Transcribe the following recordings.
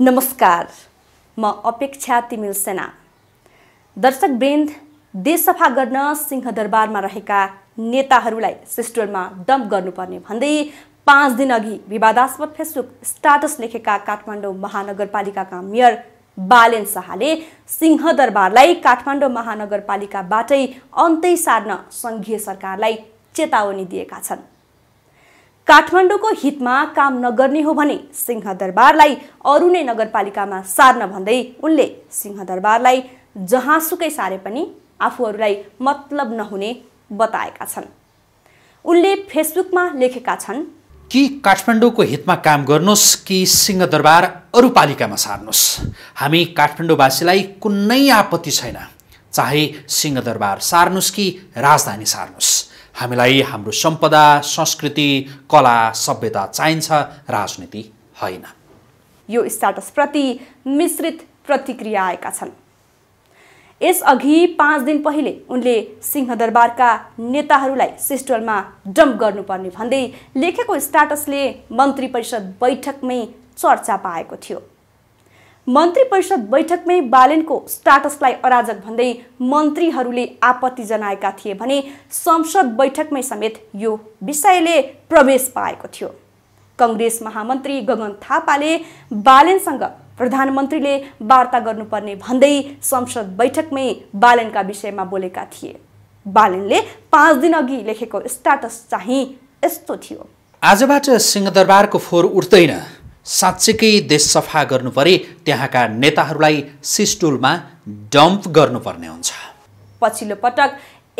नमस्कार म अपेक्षा तिमिल सेना दर्शक वृन्द देश सफा गर्न सिंहदरबारमा रहेका नेताहरूलाई सिस्टरमा डम्प गर्नुपर्ने भन्दै पाँच अघि विवादास्पद फेसबुक स्टाटस लेखेका काठमाडौँ महानगरपालिकाका मेयर बालेन शाहले सिंहदरबारलाई काठमाडौँ महानगरपालिकाबाटै अन्तै सार्न सङ्घीय सरकारलाई चेतावनी दिएका छन् काठमाडौँको हितमा काम नगर्ने हो भने सिंहदरबारलाई अरू नै नगरपालिकामा सार्न भन्दै उनले सिंहदरबारलाई जहाँसुकै सारे पनि आफूहरूलाई मतलब नहुने बताएका छन् उनले फेसबुकमा लेखेका छन् कि काठमाडौँको हितमा काम गर्नुहोस् कि सिंहदरबार अरू पालिकामा सार्नुहोस् हामी काठमाडौँवासीलाई कुनै आपत्ति छैन चाहे सिंहदरबार सार्नुहोस् कि राजधानी सार्नुहोस् हामीलाई हाम्रो सम्पदा संस्कृति कला सभ्यता चाहिन्छ राजनीति होइन यो स्टाटसप्रति मिश्रित प्रतिक्रिया आएका छन् यसअघि पाँच दिन पहिले उनले सिंहदरबारका नेताहरूलाई सिस्टलमा डम्प गर्नुपर्ने भन्दै लेखेको स्टाटसले मन्त्री परिषद बैठकमै चर्चा पाएको थियो मन्त्री परिषद बैठकमै बालेनको स्टाटसलाई अराजक भन्दै मन्त्रीहरूले आपत्ति जनाएका थिए भने संसद बैठकमै समेत यो विषयले प्रवेश पाएको थियो कङ्ग्रेस महामन्त्री गगन थापाले बालेनसँग प्रधानमन्त्रीले वार्ता गर्नुपर्ने भन्दै संसद बैठकमै बालेनका विषयमा बोलेका थिए बालेनले पाँच दिनअघि लेखेको स्टाटस चाहिँ यस्तो थियो आजबाट सिंहदरबारको फोहोर उठ्दैन साँच्चैकै देश सफा गर्नु परे त्यहाँका नेताहरूलाई सिस्टुलमा डम्प गर्नुपर्ने हुन्छ पछिल्लो पटक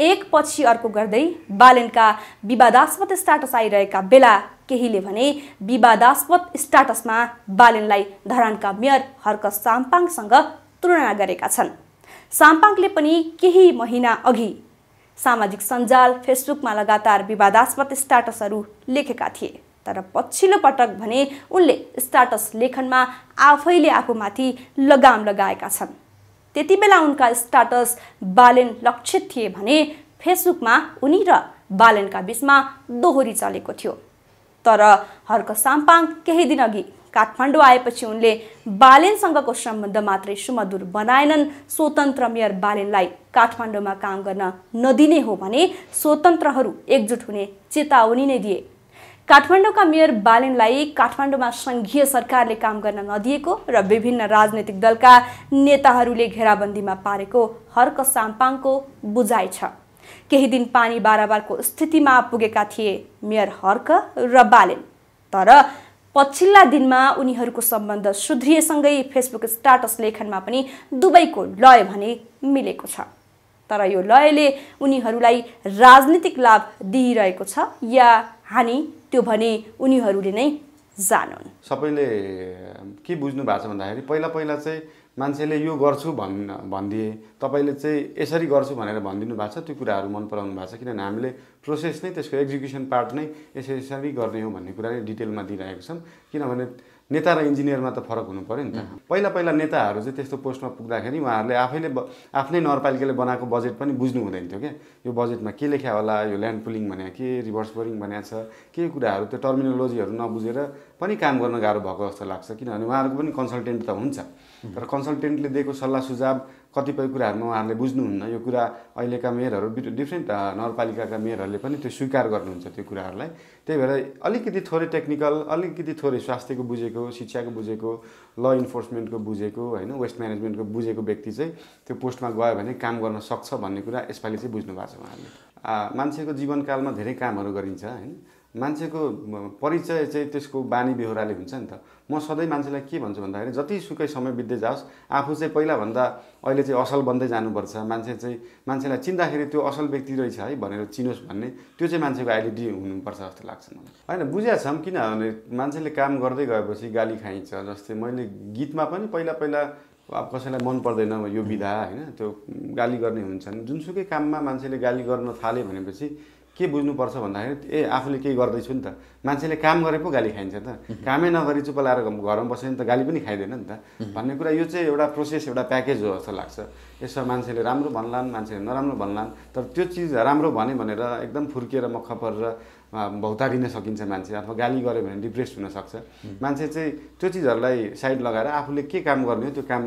एक पछि अर्को गर्दै बालनका विवादास्पद स्टाटस आइरहेका बेला केहीले भने विवादास्पद स्टाटसमा बालनलाई धरानका मेयर हर्क साम्पाङसँग तुलना गरेका छन् साम्पाङले पनि केही महिना अघि सामाजिक सञ्जाल फेसबुकमा लगातार विवादास्पद स्ट्याटसहरू लेखेका थिए तर पछिल्लो पटक भने उनले स्टाटस लेखनमा आफैले आफूमाथि लगाम लगाएका छन् त्यति बेला उनका स्टाटस बालेन लक्षित थिए भने फेसबुकमा उनी र बालेनका बिचमा दोहोरी चलेको थियो तर हर्क साम्पाङ केही दिनअघि काठमाडौँ आएपछि उनले बालेनसँगको सम्बन्ध मात्रै सुमधुर बनाएनन् स्वतन्त्र मेयर बालेनलाई काठमाडौँमा काम गर्न नदिने हो भने स्वतन्त्रहरू एकजुट हुने चेतावनी नै दिए काठमाडौँका मेयर बालेनलाई काठमाडौँमा सङ्घीय सरकारले काम गर्न नदिएको र विभिन्न राजनैतिक दलका नेताहरूले घेराबन्दीमा पारेको हर्क साम्पाङको बुझाइ छ केही दिन पानी बाराबारको स्थितिमा पुगेका थिए मेयर हर्क र बालेन तर पछिल्ला दिनमा उनीहरूको सम्बन्ध सुध्रिएसँगै फेसबुक स्टाटस लेखनमा पनि दुवैको लय भने मिलेको छ तर यो लयले उनीहरूलाई राजनीतिक लाभ दिइरहेको छ या हानी त्यो भने उनीहरूले नै जानुन् सबैले के बुझ्नु भएको छ भन्दाखेरि पहिला पहिला चाहिँ मान्छेले यो गर्छु भन् भनिदिए तपाईँले चाहिँ यसरी गर्छु भनेर भनिदिनु भएको छ त्यो कुराहरू मन पराउनु भएको छ किनभने हामीले प्रोसेस नै त्यसको एक्जिक्युसन पार्ट नै यसरी यसरी गर्ने हो भन्ने कुरा नै डिटेलमा दिइरहेको छौँ किनभने नेता र इन्जिनियरमा त फरक हुनु पऱ्यो नि त पहिला पहिला नेताहरू चाहिँ त्यस्तो पोस्टमा पुग्दाखेरि उहाँहरूले आफैले आफ्नै नगरपालिकाले बनाएको बजेट पनि बुझ्नु हुँदैन थियो क्या यो बजेटमा के लेख्या होला यो ल्यान्ड पुलिङ भने के रिभर्स बोरिङ भने छ के कुराहरू त्यो टर्मिनोलोजीहरू नबुझेर पनि काम गर्न गाह्रो भएको जस्तो लाग्छ किनभने उहाँहरूको पनि कन्सल्टेन्ट त हुन्छ तर कन्सल्टेन्टले दिएको सल्लाह सुझाव कतिपय कुराहरूमा उहाँहरूले बुझ्नुहुन्न यो कुरा अहिलेका मेयरहरू डिफ्रेन्ट नगरपालिकाका मेयरहरूले पनि त्यो स्वीकार गर्नुहुन्छ त्यो कुराहरूलाई त्यही भएर अलिकति थोरै टेक्निकल अलिकति थोरै स्वास्थ्यको बुझेको शिक्षाको बुझेको ल इन्फोर्समेन्टको बुझेको होइन वेस्ट म्यानेजमेन्टको बुझेको व्यक्ति चाहिँ त्यो पोस्टमा गयो भने काम गर्न सक्छ भन्ने कुरा यसपालि चाहिँ बुझ्नु भएको छ उहाँहरूले मान्छेको जीवनकालमा धेरै कामहरू गरिन्छ होइन मान्छेको परिचय चाहिँ त्यसको बानी बेहोराले हुन्छ नि त म सधैँ मान्छेलाई के भन्छु भन्दाखेरि जतिसुकै समय बित्दै जाओस् आफू चाहिँ पहिलाभन्दा अहिले चाहिँ असल बन्दै जानुपर्छ मान्छे चाहिँ मान्छेलाई चिन्दाखेरि त्यो असल व्यक्ति रहेछ है भनेर चिनोस् भन्ने त्यो चाहिँ मान्छेको आइडेन्टिटी हुनुपर्छ जस्तो लाग्छ मलाई होइन बुझेका छौँ किनभने मान्छेले काम गर्दै गएपछि गाली खाइन्छ जस्तै मैले गीतमा पनि पहिला पहिला अब कसैलाई मन पर्दैन यो विधा होइन त्यो गाली गर्ने हुन्छन् जुनसुकै काममा मान्छेले गाली गर्न थाल्यो भनेपछि के बुझ्नुपर्छ भन्दाखेरि ए आफूले केही गर्दैछु नि त मान्छेले काम गरे पो गाली खाइन्छ त कामै नगरी चुप लाएर घरमा बस्यो भने त गाली पनि खाइँदैन नि त भन्ने कुरा यो चाहिँ एउटा प्रोसेस एउटा प्याकेज हो जस्तो लाग्छ यसमा मान्छेले राम्रो भन्लान् मान्छेले नराम्रो भन्लान् तर त्यो चिज राम्रो भने भनेर एकदम फुर्किएर म खपरेर भौतारिन सकिन्छ मान्छे अथवा गाली गऱ्यो भने डिप्रेस हुनसक्छ मान्छे चाहिँ त्यो चिजहरूलाई साइड लगाएर आफूले के काम गर्ने हो त्यो काम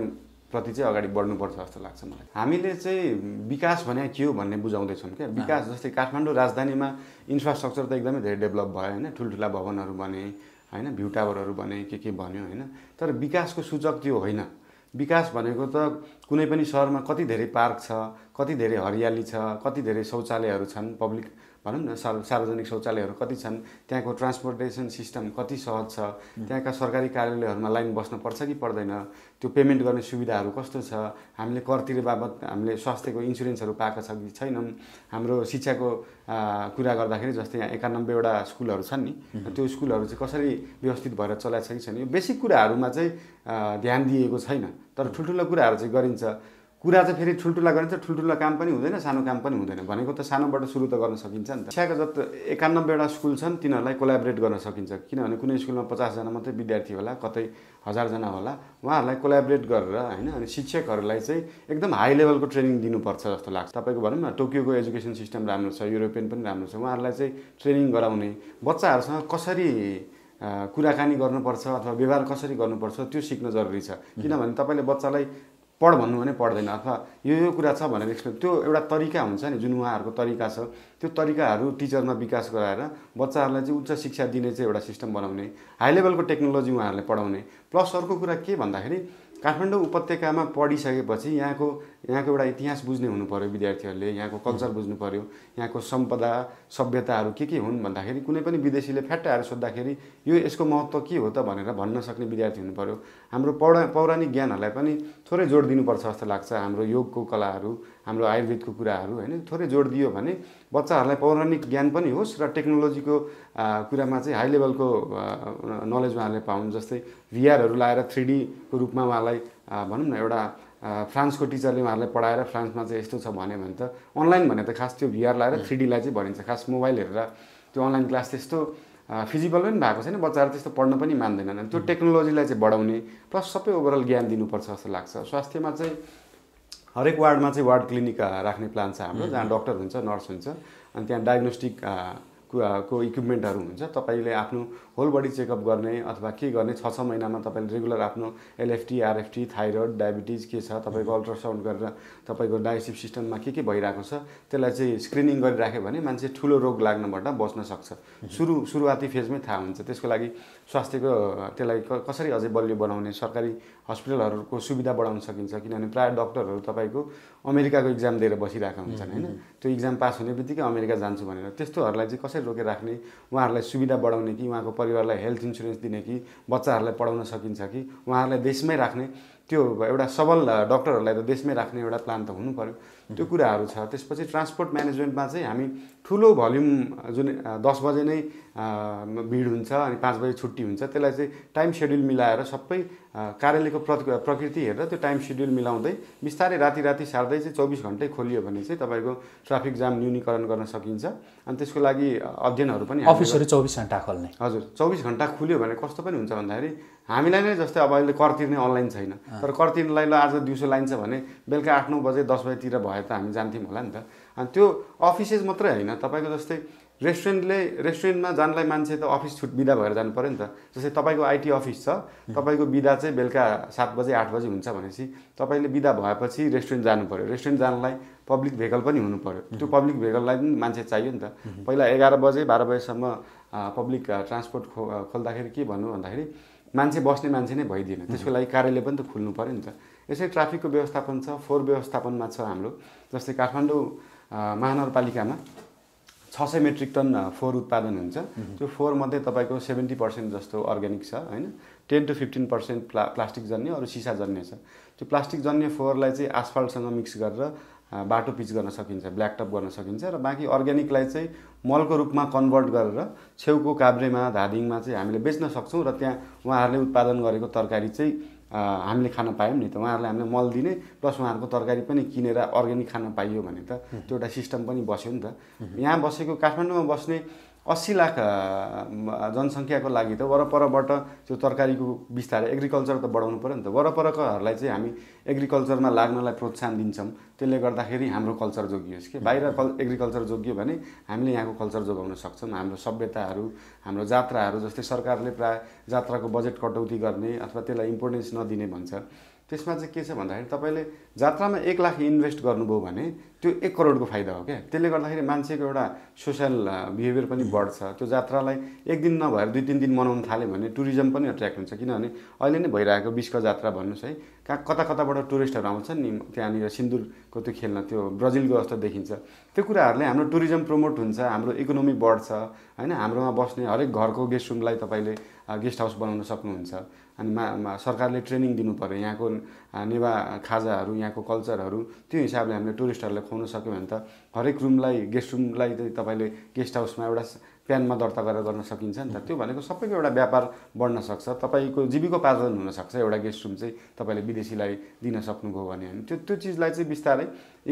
प्रति चाहिँ अगाडि बढ्नुपर्छ जस्तो लाग्छ मलाई हामीले चाहिँ विकास भने के हो भन्ने बुझाउँदैछौँ क्या विकास जस्तै काठमाडौँ राजधानीमा इन्फ्रास्ट्रक्चर त एकदमै धेरै डेभलप भयो होइन ठुल्ठुला भवनहरू बने होइन भ्यू टावरहरू बने के के भन्यो होइन तर विकासको सूचक त्यो होइन विकास भनेको त कुनै पनि सहरमा कति धेरै पार्क छ कति धेरै हरियाली छ कति धेरै शौचालयहरू छन् पब्लिक भनौँ न सार्व सार्वजनिक शौचालयहरू कति छन् त्यहाँको ट्रान्सपोर्टेसन सिस्टम कति सहज छ त्यहाँका सरकारी कार्यालयहरूमा लाइन पर्छ कि पर्दैन त्यो पेमेन्ट गर्ने सुविधाहरू कस्तो छ हामीले कर तिरे बाबत हामीले स्वास्थ्यको इन्सुरेन्सहरू पाएको छ कि छैनौँ हाम्रो शिक्षाको कुरा गर्दाखेरि जस्तै यहाँ एकानब्बेवटा स्कुलहरू छन् नि त्यो स्कुलहरू चाहिँ कसरी व्यवस्थित भएर चलाएको छ कि छैन यो बेसिक कुराहरूमा चाहिँ ध्यान दिएको छैन तर ठुल्ठुलो कुराहरू चाहिँ गरिन्छ कुरा चाहिँ फेरि ठुल्ठुला गरिन्छ ठुल्ठुला काम पनि हुँदैन सानो काम पनि हुँदैन भनेको त सानोबाट सुरु त गर्न सकिन्छ नि त शिक्षाको जति एकानब्बेवटा स्कुल छन् तिनीहरूलाई कोलाबरेट गर्न सकिन्छ किनभने कुनै स्कुलमा पचासजना मात्रै विद्यार्थी होला कतै हजारजना होला उहाँहरूलाई कोलाबरेट गरेर होइन अनि शिक्षकहरूलाई चाहिँ एकदम हाई लेभलको ट्रेनिङ दिनुपर्छ जस्तो लाग्छ तपाईँको भनौँ न टोकियोको एजुकेसन सिस्टम राम्रो छ युरोपियन पनि राम्रो छ उहाँहरूलाई चाहिँ ट्रेनिङ गराउने बच्चाहरूसँग कसरी कुराकानी गर्नुपर्छ अथवा व्यवहार कसरी गर्नुपर्छ त्यो सिक्न जरुरी छ किनभने तपाईँले बच्चालाई पढ भन्नु भने पढ्दैन अथवा यो यो कुरा छ भनेर एक्सप्लेन त्यो एउटा तरिका हुन्छ नि जुन उहाँहरूको तरिका छ त्यो तरिकाहरू टिचरमा विकास गराएर बच्चाहरूलाई चाहिँ उच्च शिक्षा दिने चाहिँ एउटा सिस्टम बनाउने हाई लेभलको टेक्नोलोजी उहाँहरूले पढाउने प्लस अर्को कुरा के भन्दाखेरि काठमाडौँ उपत्यकामा पढिसकेपछि यहाँको यहाँको एउटा इतिहास बुझ्ने हुनु पऱ्यो विद्यार्थीहरूले यहाँको कल्चर बुझ्नु पऱ्यो यहाँको सम्पदा सभ्यताहरू के के हुन् भन्दाखेरि कुनै पनि विदेशीले फ्याट्टा आएर सोद्धाखेरि यो यसको महत्त्व के हो त भनेर भन्न सक्ने विद्यार्थी हुनु पऱ्यो हाम्रो पौरा पौराणिक ज्ञानहरूलाई पनि थोरै जोड दिनुपर्छ जस्तो लाग्छ हाम्रो योगको कलाहरू हाम्रो आयुर्वेदको कुराहरू होइन थोरै जोड दियो भने बच्चाहरूलाई पौराणिक ज्ञान पनि होस् र टेक्नोलोजीको कुरामा चाहिँ हाई लेभलको नलेज उहाँहरूले पाउन् जस्तै भिआरहरू लाएर थ्री डीको रूपमा उहाँलाई उहाँलाई भनौँ न एउटा फ्रान्सको टिचरले उहाँहरूलाई पढाएर फ्रान्समा चाहिँ यस्तो छ भन्यो भने त अनलाइन भने त खास त्यो भिआर लाएर थ्री डीलाई चाहिँ भनिन्छ खास मोबाइल हेरेर त्यो अनलाइन क्लास त्यस्तो फिजिकल पनि भएको छैन बच्चाहरू त्यस्तो पढ्न पनि मान्दैनन् त्यो टेक्नोलोजीलाई चाहिँ बढाउने प्लस सबै ओभरअल ज्ञान दिनुपर्छ जस्तो लाग्छ स्वास्थ्यमा चाहिँ हरेक वार्डमा चाहिँ वार्ड क्लिनिक राख्ने प्लान छ हाम्रो जहाँ डक्टर हुन्छ नर्स हुन्छ अनि त्यहाँ डायग्नोस्टिक को इक्विपमेन्टहरू हुन्छ तपाईँले आफ्नो होल बडी चेकअप गर्ने अथवा के गर्ने छ छ महिनामा तपाईँले रेगुलर आफ्नो एलएफटी आरएफटी थाइरोइड डायबिटिज के छ तपाईँको अल्ट्रासाउन्ड गरेर तपाईँको डाइजेस्टिभ सिस्टममा के के भइरहेको छ त्यसलाई चाहिँ स्क्रिनिङ गरिराख्यो भने मान्छे ठुलो रोग लाग्नबाट बस्न सक्छ सुरु सुरुवाती फेजमै थाहा हुन्छ त्यसको लागि स्वास्थ्यको त्यसलाई कसरी अझै बलियो बनाउने सरकारी हस्पिटलहरूको सुविधा बढाउन सकिन्छ किनभने प्रायः डक्टरहरू तपाईँको अमेरिकाको इक्जाम दिएर बसिरहेका हुन्छन् होइन त्यो इक्जाम पास हुने बित्तिकै अमेरिका जान्छु भनेर त्यस्तोहरूलाई चाहिँ कसरी रोकेर राख्ने उहाँहरूलाई सुविधा बढाउने कि उहाँको परिवारलाई हेल्थ इन्सुरेन्स दिने कि बच्चाहरूलाई पढाउन सकिन्छ कि उहाँहरूलाई देशमै राख्ने त्यो एउटा सबल डक्टरहरूलाई त देशमै राख्ने एउटा प्लान त हुनु पऱ्यो त्यो कुराहरू छ त्यसपछि ट्रान्सपोर्ट म्यानेजमेन्टमा चाहिँ हामी ठुलो भल्युम जुन दस बजे नै भिड हुन्छ अनि पाँच बजे छुट्टी हुन्छ त्यसलाई चाहिँ टाइम सेड्युल मिलाएर सबै कार्यालयको प्रकृति हेरेर त्यो टाइम सेड्युल मिलाउँदै बिस्तारै राति राति सार्दै चाहिँ चौबिस घन्टै खोलियो भने चाहिँ तपाईँको ट्राफिक जाम न्यूनीकरण गर्न सकिन्छ अनि त्यसको लागि अध्ययनहरू पनि अफिसहरू चौबिस घन्टा खोल्ने हजुर चौबिस घन्टा खुल्यो भने कस्तो पनि हुन्छ भन्दाखेरि हामीलाई नै जस्तै अब अहिले कर तिर्ने अनलाइन छैन तर कर तिर्नलाई ल आज दिउँसो लाइन्छ भने बेलुका आठ नौ बजे दस बजेतिर भयो भए त हामी जान्थ्यौँ होला नि त अनि त्यो अफिसेस मात्रै होइन तपाईँको जस्तै रेस्टुरेन्टले रेस्टुरेन्टमा जानलाई मान्छे त अफिस छुट बिदा भएर जानु पऱ्यो नि त जस्तै तपाईँको आइटी अफिस छ तपाईँको बिदा चाहिँ बेलुका सात बजे आठ बजे हुन्छ भनेपछि तपाईँले बिदा भएपछि रेस्टुरेन्ट जानु पऱ्यो रेस्टुरेन्ट जानलाई पब्लिक भेहिकल पनि हुनु पऱ्यो त्यो पब्लिक भेहिकललाई पनि मान्छे चाहियो नि त पहिला एघार बजे बाह्र बजेसम्म पब्लिक ट्रान्सपोर्ट खो खोल्दाखेरि के भन्नु भन्दाखेरि मान्छे बस्ने मान्छे नै भइदिएन त्यसको लागि कार्यालय पनि त खुल्नु पऱ्यो नि त यसै ट्राफिकको व्यवस्थापन छ फोहोर व्यवस्थापनमा छ हाम्रो जस्तै काठमाडौँ महानगरपालिकामा छ सय मेट्रिक टन फोहोर उत्पादन हुन्छ त्यो फोहोरमध्ये तपाईँको सेभेन्टी पर्सेन्ट जस्तो अर्ग्यानिक छ होइन टेन टु फिफ्टिन पर्सेन्ट प्ला प्लास्टिक जन्य अरू सिसा जन्य छ त्यो प्लास्टिक जन्य फोहोरलाई चाहिँ आसफाल्टसँग मिक्स गरेर बाटो पिच गर्न सकिन्छ ब्ल्याकटप गर्न सकिन्छ र बाँकी अर्ग्यानिकलाई चाहिँ मलको रूपमा कन्भर्ट गरेर छेउको काभ्रेमा धादिङमा चाहिँ हामीले बेच्न सक्छौँ र त्यहाँ उहाँहरूले उत्पादन गरेको तरकारी चाहिँ हामीले खान पायौँ नि त उहाँहरूलाई हामीले मल दिने प्लस उहाँहरूको तरकारी पनि किनेर अर्ग्यानिक खान पाइयो भने त त्यो एउटा सिस्टम पनि बस्यो नि त यहाँ बसेको काठमाडौँमा बस्ने अस्सी लाख जनसङ्ख्याको लागि त वरपरबाट त्यो तरकारीको बिस्तारै एग्रिकल्चर त बढाउनु पऱ्यो नि त वरपरकाहरूलाई चाहिँ हामी एग्रिकल्चरमा लाग्नलाई प्रोत्साहन दिन्छौँ त्यसले गर्दाखेरि हाम्रो कल्चर जोगियोस् कि बाहिर कल एग्रिकल्चर जोगियो भने हामीले यहाँको कल्चर जोगाउन सक्छौँ हाम्रो सभ्यताहरू हाम्रो जात्राहरू जस्तै सरकारले प्रायः जात्राको बजेट कटौती गर्ने अथवा त्यसलाई इम्पोर्टेन्स नदिने भन्छ त्यसमा चाहिँ के छ भन्दाखेरि तपाईँले जात्रामा एक लाख इन्भेस्ट गर्नुभयो भने त्यो एक करोडको फाइदा हो क्या त्यसले गर्दाखेरि मान्छेको एउटा सोसियल बिहेभियर पनि बढ्छ त्यो जात्रालाई एक दिन नभएर दुई तिन दिन मनाउन थाल्यो भने टुरिज्म पनि एट्र्याक्ट हुन्छ किनभने अहिले नै भइरहेको विश्व जात्रा भन्नुहोस् है कहाँ कता कताबाट टुरिस्टहरू आउँछन् नि त्यहाँनिर सिन्दुरको त्यो खेल्न त्यो ब्राजिलको जस्तो देखिन्छ त्यो कुराहरूले हाम्रो टुरिज्म प्रमोट हुन्छ हाम्रो इकोनोमी बढ्छ होइन हाम्रोमा बस्ने हरेक घरको गेस्ट रुमलाई तपाईँले गेस्ट हाउस बनाउन सक्नुहुन्छ अनि मा सरकारले ट्रेनिङ दिनु पऱ्यो यहाँको नेवा खाजाहरू यहाँको कल्चरहरू त्यो हिसाबले हामीले टुरिस्टहरूलाई खुवाउन सक्यौँ भने त हरेक रुमलाई गेस्ट रुमलाई तपाईँले गेस्ट हाउसमा एउटा प्यानमा दर्ता गरेर गर्न सकिन्छ नि त त्यो भनेको सबैको एउटा व्यापार बढ्न सक्छ तपाईँको जीविकोपार्जन हुनसक्छ एउटा गेस्ट रुम चाहिँ तपाईँले विदेशीलाई दिन सक्नुभयो भने त्यो त्यो चिजलाई चाहिँ बिस्तारै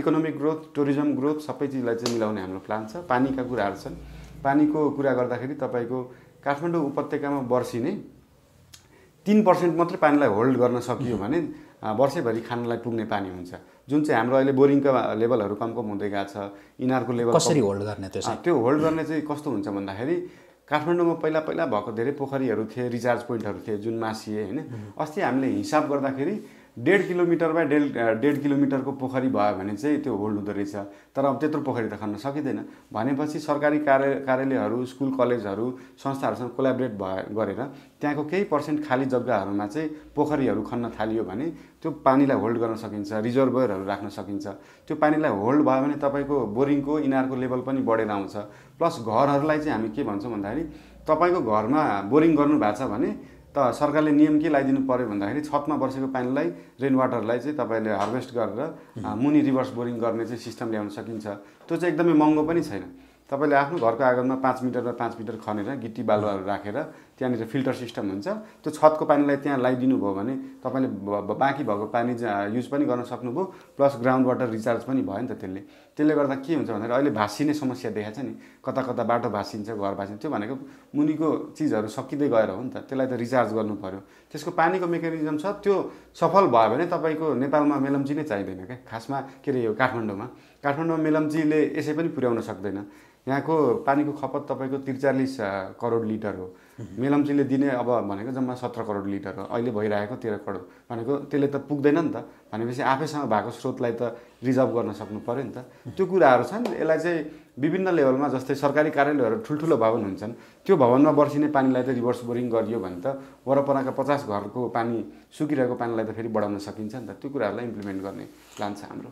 इकोनोमिक ग्रोथ टुरिज्म ग्रोथ सबै चिजलाई चाहिँ मिलाउने हाम्रो प्लान छ पानीका कुराहरू छन् पानीको कुरा गर्दाखेरि तपाईँको काठमाडौँ उपत्यकामा वर्षिने तिन पर्सेन्ट मात्रै पानीलाई होल्ड गर्न सकियो भने वर्षैभरि खानलाई पुग्ने पानी हुन्छ जुन चाहिँ हाम्रो अहिले बोरिङको लेभलहरू कम कम हुँदै गएको छ यिनीहरूको लेभल कसरी होल्ड गर्ने त्यो होल्ड गर्ने चाहिँ कस्तो हुन्छ भन्दाखेरि काठमाडौँमा पहिला पहिला भएको धेरै पोखरीहरू थिए रिचार्ज पोइन्टहरू थिए जुन मासिए होइन अस्ति हामीले हिसाब गर्दाखेरि डेढ किलोमिटरमा डेढ डेढ किलोमिटरको पोखरी भयो भने चाहिँ त्यो होल्ड हुँदो रहेछ तर अब त्यत्रो पोखरी त खन्न सकिँदैन भनेपछि सरकारी कार्य कार्यालयहरू स्कुल कलेजहरू संस्थाहरूसँग कोलाबरेट भए गरेर त्यहाँको केही पर्सेन्ट खाली जग्गाहरूमा चाहिँ पोखरीहरू खन्न थालियो भने त्यो पानीलाई होल्ड गर्न सकिन्छ रिजर्भरहरू राख्न सकिन्छ त्यो पानीलाई होल्ड भयो भने तपाईँको बोरिङको इनारको लेभल पनि बढेर आउँछ प्लस घरहरूलाई चाहिँ हामी के भन्छौँ भन्दाखेरि तपाईँको घरमा बोरिङ गर्नु भएको छ भने त सरकारले नियम के लगाइदिनु पऱ्यो भन्दाखेरि छतमा बसेको पानीलाई रेन वाटरलाई चाहिँ तपाईँले हार्भेस्ट गरेर मुनि रिभर्स बोरिङ गर्ने चाहिँ सिस्टम ल्याउन सकिन्छ त्यो चाहिँ एकदमै महँगो पनि छैन तपाईँले आफ्नो घरको आँगनमा पाँच मिटर र पाँच मिटर खनेर गिटी बालुवाहरू राखेर त्यहाँनिर फिल्टर सिस्टम हुन्छ त्यो छतको पानीलाई त्यहाँ लगाइदिनु भयो भने तपाईँले बाँकी भएको पानी युज पनि गर्न सक्नुभयो प्लस ग्राउन्ड वाटर रिचार्ज पनि भयो नि त त्यसले त्यसले गर्दा के हुन्छ भन्दाखेरि अहिले भाँसिने समस्या देखाएको छ नि कता कता बाटो भाँसिन्छ घर भाँसिन्छ त्यो भनेको मुनिको चिजहरू सकिँदै गएर हो नि त त्यसलाई त रिचार्ज गर्नु पऱ्यो त्यसको पानीको मेकानिजम छ त्यो सफल भयो भने तपाईँको नेपालमा मेलम्ची नै चाहिँदैन क्या खासमा के अरे यो काठमाडौँमा काठमाडौँमा मेलम्चीले यसै पनि पुर्याउन सक्दैन यहाँको पानीको खपत तपाईँको त्रिचालिस करोड लिटर हो मेलम्चीले दिने अब भनेको जम्मा सत्र करोड लिटर हो अहिले भइरहेको तेह्र करोड भनेको त्यसले त पुग्दैन नि त भनेपछि आफैसँग भएको स्रोतलाई त रिजर्भ गर्न सक्नु पऱ्यो नि त त्यो कुराहरू छन् यसलाई चाहिँ विभिन्न लेभलमा जस्तै सरकारी कार्यालयहरू ठुल्ठुलो भवन हुन्छन् त्यो भवनमा बर्सिने पानीलाई त रिभर्स बोरिङ गरियो भने त वरपरका पचास घरको पानी सुकिरहेको पानीलाई त फेरि बढाउन सकिन्छ नि त त्यो कुराहरूलाई इम्प्लिमेन्ट गर्ने प्लान छ हाम्रो